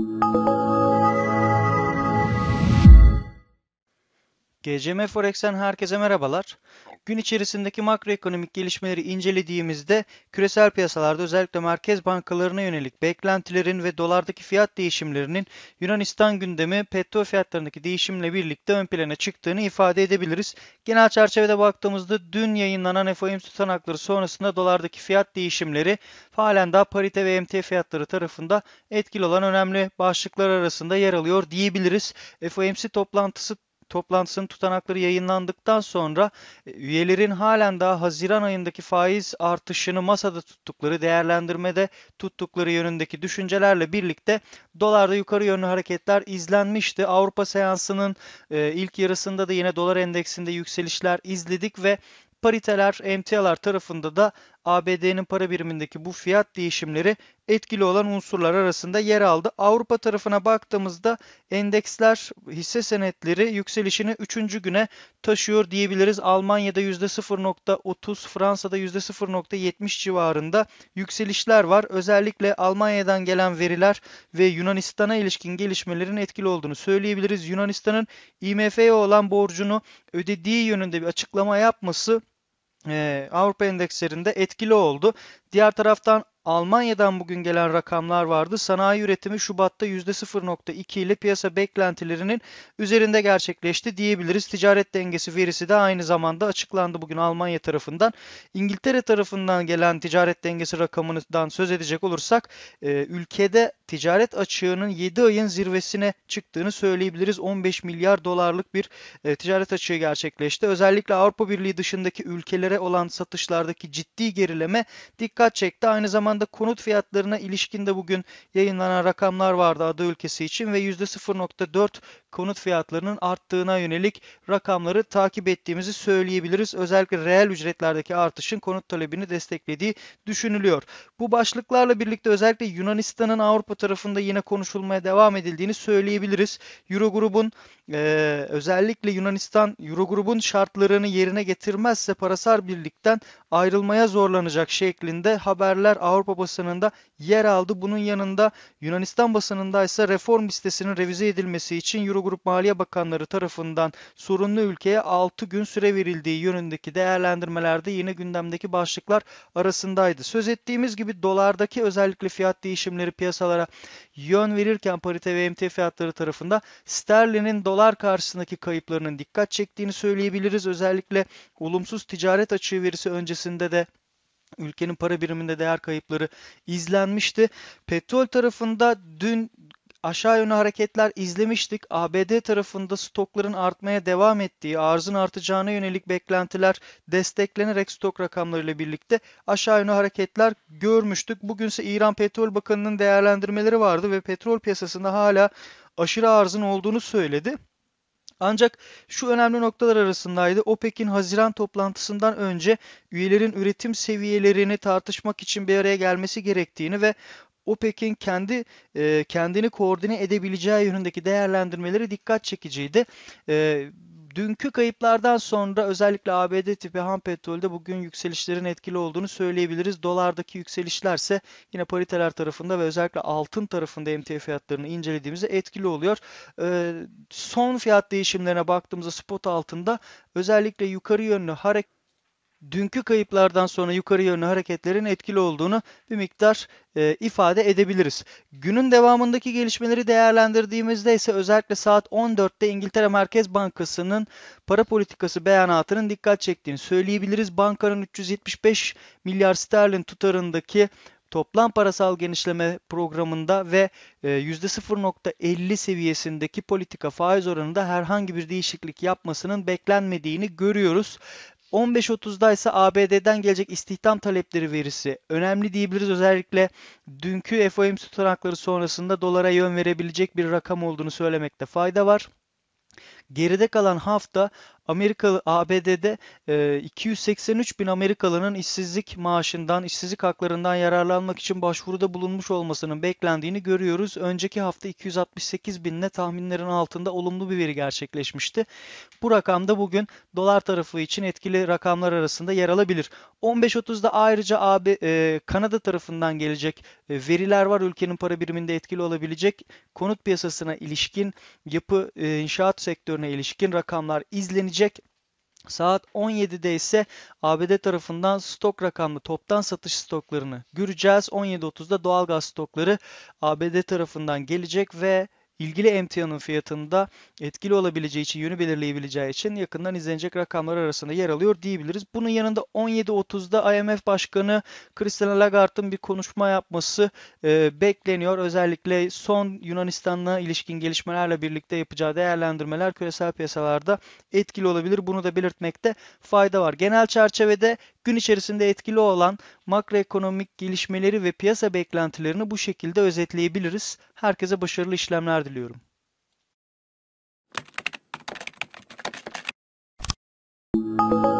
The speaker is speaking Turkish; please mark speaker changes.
Speaker 1: 嗯。GCM Forex'ten herkese merhabalar. Gün içerisindeki makroekonomik gelişmeleri incelediğimizde küresel piyasalarda özellikle merkez bankalarına yönelik beklentilerin ve dolardaki fiyat değişimlerinin Yunanistan gündemi petrol fiyatlarındaki değişimle birlikte ön plana çıktığını ifade edebiliriz. Genel çerçevede baktığımızda dün yayınlanan FOMC tutanakları sonrasında dolardaki fiyat değişimleri halen daha parite ve MT fiyatları tarafında etkili olan önemli başlıklar arasında yer alıyor diyebiliriz. FOMC toplantısı toplantısının tutanakları yayınlandıktan sonra e, üyelerin halen daha Haziran ayındaki faiz artışını masada tuttukları değerlendirmede tuttukları yönündeki düşüncelerle birlikte dolarda yukarı yönlü hareketler izlenmişti. Avrupa seansının e, ilk yarısında da yine dolar endeksinde yükselişler izledik ve pariteler, emtialar tarafında da ABD'nin para birimindeki bu fiyat değişimleri etkili olan unsurlar arasında yer aldı. Avrupa tarafına baktığımızda endeksler hisse senetleri yükselişini 3. güne taşıyor diyebiliriz. Almanya'da %0.30, Fransa'da %0.70 civarında yükselişler var. Özellikle Almanya'dan gelen veriler ve Yunanistan'a ilişkin gelişmelerin etkili olduğunu söyleyebiliriz. Yunanistan'ın IMF'ye olan borcunu ödediği yönünde bir açıklama yapması ee, Avrupa endekslerinde etkili oldu. Diğer taraftan Almanya'dan bugün gelen rakamlar vardı. Sanayi üretimi Şubat'ta %0.2 ile piyasa beklentilerinin üzerinde gerçekleşti diyebiliriz. Ticaret dengesi verisi de aynı zamanda açıklandı bugün Almanya tarafından. İngiltere tarafından gelen ticaret dengesi rakamından söz edecek olursak e, ülkede ticaret açığının 7 ayın zirvesine çıktığını söyleyebiliriz. 15 milyar dolarlık bir e, ticaret açığı gerçekleşti. Özellikle Avrupa Birliği dışındaki ülkelere olan satışlardaki ciddi gerileme dikkat çekti. Aynı zamanda zamanda konut fiyatlarına ilişkin de bugün yayınlanan rakamlar vardı ada ülkesi için ve %0.4 konut fiyatlarının arttığına yönelik rakamları takip ettiğimizi söyleyebiliriz. Özellikle reel ücretlerdeki artışın konut talebini desteklediği düşünülüyor. Bu başlıklarla birlikte özellikle Yunanistan'ın Avrupa tarafında yine konuşulmaya devam edildiğini söyleyebiliriz. Eurogrubun e, özellikle Yunanistan Eurogrubun şartlarını yerine getirmezse parasal birlikten ayrılmaya zorlanacak şeklinde haberler Avrupa Avrupa basınında yer aldı. Bunun yanında Yunanistan basınında ise reform listesinin revize edilmesi için Eurogrup Maliye Bakanları tarafından sorunlu ülkeye 6 gün süre verildiği yönündeki değerlendirmelerde yine gündemdeki başlıklar arasındaydı. Söz ettiğimiz gibi dolardaki özellikle fiyat değişimleri piyasalara yön verirken parite ve emtia fiyatları tarafında sterlinin dolar karşısındaki kayıplarının dikkat çektiğini söyleyebiliriz. Özellikle olumsuz ticaret açığı verisi öncesinde de Ülkenin para biriminde değer kayıpları izlenmişti. Petrol tarafında dün aşağı yönlü hareketler izlemiştik. ABD tarafında stokların artmaya devam ettiği, arzın artacağına yönelik beklentiler desteklenerek stok rakamlarıyla birlikte aşağı yönlü hareketler görmüştük. Bugün ise İran Petrol Bakanı'nın değerlendirmeleri vardı ve petrol piyasasında hala aşırı arzın olduğunu söyledi. Ancak şu önemli noktalar arasındaydı. OPEC'in Haziran toplantısından önce üyelerin üretim seviyelerini tartışmak için bir araya gelmesi gerektiğini ve OPEC'in kendi e, kendini koordine edebileceği yönündeki değerlendirmeleri dikkat çekiciydi. E, Dünkü kayıplardan sonra özellikle ABD tipi ham petrolde bugün yükselişlerin etkili olduğunu söyleyebiliriz. Dolardaki yükselişlerse yine pariteler tarafında ve özellikle altın tarafında emtia fiyatlarını incelediğimizde etkili oluyor. Ee, son fiyat değişimlerine baktığımızda spot altında özellikle yukarı yönlü hareket dünkü kayıplardan sonra yukarı yönlü hareketlerin etkili olduğunu bir miktar e, ifade edebiliriz. Günün devamındaki gelişmeleri değerlendirdiğimizde ise özellikle saat 14'te İngiltere Merkez Bankası'nın para politikası beyanatının dikkat çektiğini söyleyebiliriz. Bankanın 375 milyar sterlin tutarındaki toplam parasal genişleme programında ve %0.50 e, seviyesindeki politika faiz oranında herhangi bir değişiklik yapmasının beklenmediğini görüyoruz. 15.30'da ise ABD'den gelecek istihdam talepleri verisi önemli diyebiliriz. Özellikle dünkü FOMC tutanakları sonrasında dolara yön verebilecek bir rakam olduğunu söylemekte fayda var. Geride kalan hafta Amerikalı ABD'de 283 e, bin Amerikalının işsizlik maaşından, işsizlik haklarından yararlanmak için başvuruda bulunmuş olmasının beklendiğini görüyoruz. Önceki hafta 268 binle tahminlerin altında olumlu bir veri gerçekleşmişti. Bu rakam da bugün dolar tarafı için etkili rakamlar arasında yer alabilir. 15.30'da ayrıca AB, e, Kanada tarafından gelecek e, veriler var ülkenin para biriminde etkili olabilecek. Konut piyasasına ilişkin yapı inşaat sektörünün karlarına ilişkin rakamlar izlenecek. Saat 17'de ise ABD tarafından stok rakamlı toptan satış stoklarını göreceğiz. 17.30'da doğalgaz stokları ABD tarafından gelecek ve ilgili emtianın fiyatında etkili olabileceği için, yönü belirleyebileceği için yakından izlenecek rakamlar arasında yer alıyor diyebiliriz. Bunun yanında 17.30'da IMF Başkanı Christine Lagarde'ın bir konuşma yapması e, bekleniyor. Özellikle son Yunanistan'la ilişkin gelişmelerle birlikte yapacağı değerlendirmeler küresel piyasalarda etkili olabilir. Bunu da belirtmekte fayda var. Genel çerçevede gün içerisinde etkili olan makroekonomik gelişmeleri ve piyasa beklentilerini bu şekilde özetleyebiliriz. Herkese başarılı işlemler diliyorum. Thank you.